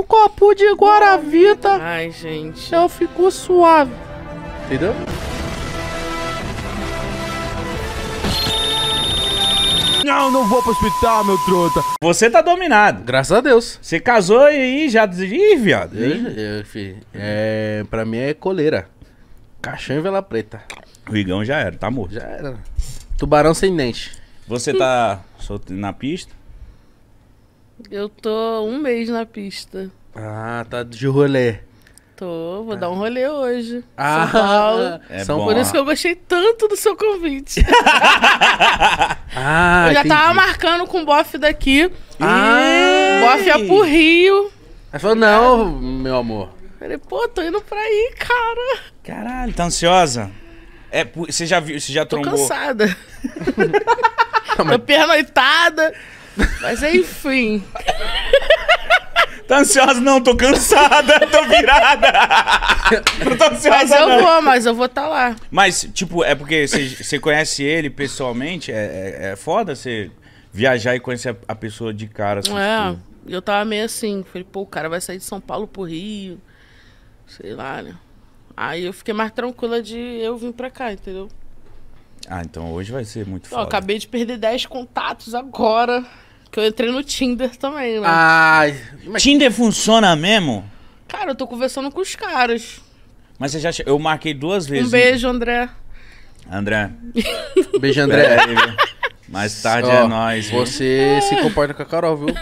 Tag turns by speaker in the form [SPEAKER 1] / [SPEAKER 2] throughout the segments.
[SPEAKER 1] um copo de Guaravita. Ai, gente. Eu fico suave. Entendeu?
[SPEAKER 2] Não, não vou pro hospital, meu trota. Você tá dominado. Graças a Deus. Você casou e já... Ih, viado. Eu, filho, é, pra mim é coleira. Caixão e vela preta. O Igão já era, tá morto. Já era. Tubarão sem dente. Você tá na pista?
[SPEAKER 1] Eu tô um mês na pista.
[SPEAKER 2] Ah, tá de rolê.
[SPEAKER 1] Tô, vou é. dar um rolê hoje. Ah, São Paulo. É São bom, Por isso que eu gostei tanto do seu convite.
[SPEAKER 3] ah, eu já entendi. tava
[SPEAKER 1] marcando com o bofe daqui. Ah, bofe é pro Rio.
[SPEAKER 2] Aí falou, não, meu amor.
[SPEAKER 1] Falei, pô, tô indo pra aí, cara. Caralho, tá
[SPEAKER 2] ansiosa? É, você já viu, você já trombou. Tô
[SPEAKER 1] cansada. tô pernoitada. Mas enfim. Tá
[SPEAKER 2] ansiosa? Não, tô cansada, tô virada.
[SPEAKER 1] Não tô ansiosa, Mas eu não. vou, mas eu vou estar tá lá.
[SPEAKER 2] Mas, tipo, é porque você conhece ele pessoalmente? É, é, é foda você viajar e conhecer a, a pessoa de cara. Assim, é, tipo...
[SPEAKER 1] eu tava meio assim. Falei, pô, o cara vai sair de São Paulo pro Rio. Sei lá, né? Aí eu fiquei mais tranquila de eu vir pra cá, entendeu?
[SPEAKER 2] Ah, então hoje vai ser muito foda. acabei
[SPEAKER 1] de perder 10 contatos agora. Que eu entrei no Tinder também, né? Ai. Mas... Tinder
[SPEAKER 2] funciona mesmo?
[SPEAKER 1] Cara, eu tô conversando com os caras.
[SPEAKER 2] Mas você já. Eu marquei duas vezes. Um
[SPEAKER 1] beijo, André.
[SPEAKER 2] André. Beijo, André. aí, Mais tarde é nóis. Você
[SPEAKER 3] é. se comporta com a Carol, viu?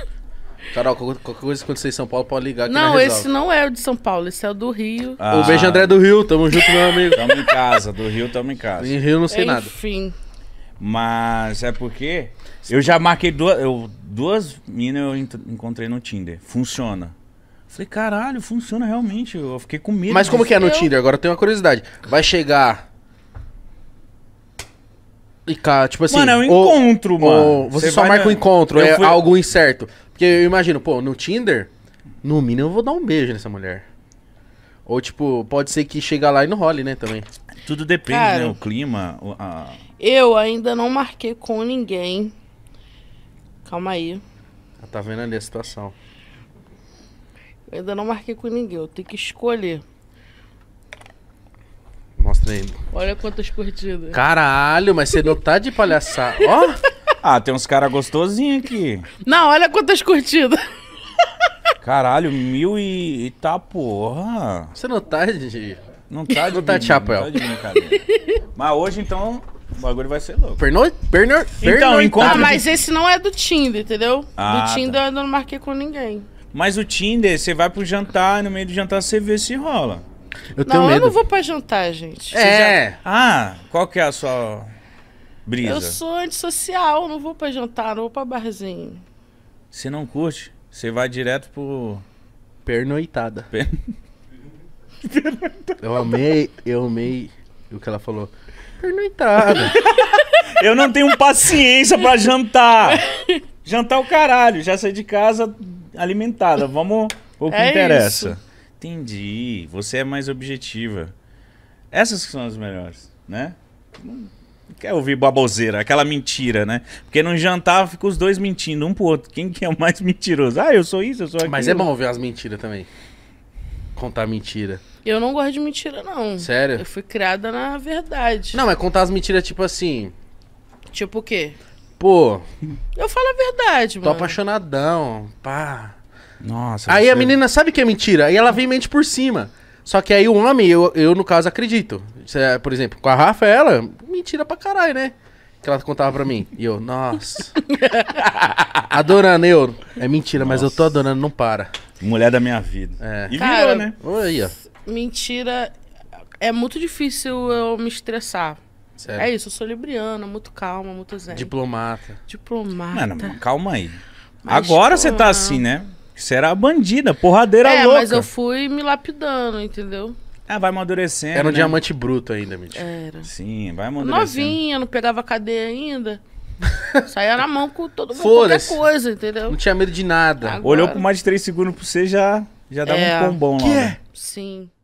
[SPEAKER 3] Carol, qualquer coisa que acontecer em São Paulo,
[SPEAKER 2] pode ligar aqui Não, na esse
[SPEAKER 1] não é o de São Paulo, esse é o do Rio. Ah,
[SPEAKER 2] O beijo, André do Rio. Tamo junto, meu amigo. Tamo em casa, do Rio tamo em casa. Em Rio não sei nada. Enfim. Mas é porque eu já marquei duas, eu, duas minas eu encontrei no Tinder. Funciona. Falei, caralho, funciona realmente. Eu fiquei com medo. Mas como que é no eu... Tinder? Agora eu tenho uma curiosidade. Vai
[SPEAKER 3] chegar. E cara, tipo assim. Mano, é um encontro, ou, mano. Ou você, você só marca um encontro, eu é fui... algo incerto. Porque eu imagino, pô, no Tinder, no mínimo eu vou dar um beijo nessa mulher. Ou, tipo, pode ser que chegue lá e não role, né, também. Tudo depende, né, cara... né? O clima, a
[SPEAKER 1] eu ainda não marquei com ninguém. Calma aí.
[SPEAKER 3] Ah, tá vendo ali a situação.
[SPEAKER 1] Eu ainda não marquei com ninguém, eu tenho que escolher. Mostra aí. Olha quantas curtidas.
[SPEAKER 3] Caralho, mas você não tá de palhaçada.
[SPEAKER 1] Ó!
[SPEAKER 2] Ah, tem uns caras gostosinhos aqui.
[SPEAKER 1] Não, olha quantas curtidas.
[SPEAKER 2] Caralho, mil e, e tá porra. Você não tá de. Não tá de. Não tá de chapéu. Não tá de brincadeira. Mas hoje então o bagulho vai ser louco. Pernoite? Pernoite? Então, enquanto Ah, mas
[SPEAKER 1] esse não é do Tinder, entendeu? Ah, do tá. Tinder tá. eu não marquei com ninguém.
[SPEAKER 2] Mas o Tinder, você vai pro jantar, no meio do jantar você vê se rola. Eu não, medo. eu não vou
[SPEAKER 1] pra jantar, gente. É.
[SPEAKER 2] Já... Ah, qual que é a sua brisa? Eu sou
[SPEAKER 1] antissocial, não vou pra jantar, não vou pra barzinho.
[SPEAKER 2] Você não curte? Você vai direto pro... Pernoitada. Per... eu amei, eu amei e o que ela falou?
[SPEAKER 3] Pernoitada.
[SPEAKER 2] eu não tenho paciência para jantar. Jantar o caralho, já saí de casa alimentada. Vamos o que é interessa. Isso. Entendi. Você é mais objetiva. Essas são as melhores, né? Não quer ouvir baboseira, aquela mentira, né? Porque no jantar fica os dois mentindo um pro outro. Quem que é o mais mentiroso? Ah, eu sou isso, eu sou aquilo. Mas é bom ouvir as
[SPEAKER 3] mentiras também
[SPEAKER 2] contar mentira.
[SPEAKER 1] Eu não gosto de mentira, não. Sério? Eu fui criada na verdade.
[SPEAKER 3] Não, mas contar as mentiras, tipo assim. Tipo o quê? Pô. Eu falo a verdade, mano. Tô apaixonadão. Pá. Nossa. Aí você... a menina sabe que é mentira. Aí ela vem mente por cima. Só que aí o homem, eu, eu no caso acredito. Por exemplo, com a Rafa, ela, mentira pra caralho, né? Que ela contava pra mim. E eu, nossa. adorando, eu. É mentira, nossa. mas eu tô adorando, não para. Mulher da minha vida. É. E Cara, virou, né? Aí, ó.
[SPEAKER 1] Mentira. É muito difícil eu me estressar. Sério? É isso, eu sou libriana, muito calma, muito zen.
[SPEAKER 2] Diplomata.
[SPEAKER 1] Diplomata. Mano,
[SPEAKER 2] calma aí. Mas Agora você tá assim, né? Você era bandida, porradeira é, louca. É, mas eu
[SPEAKER 1] fui me lapidando, entendeu? Ah, vai amadurecendo. Era um né? diamante
[SPEAKER 2] bruto ainda, mentira. Era. Sim, vai amadurecendo. Novinha,
[SPEAKER 1] não pegava cadeia ainda. Saía na mão com todo mundo, qualquer coisa, entendeu? Não
[SPEAKER 2] tinha medo de nada. Agora... Olhou por mais de 3 segundos pra você, já, já dava é... um bom lá. Que é? Né?
[SPEAKER 1] Sim.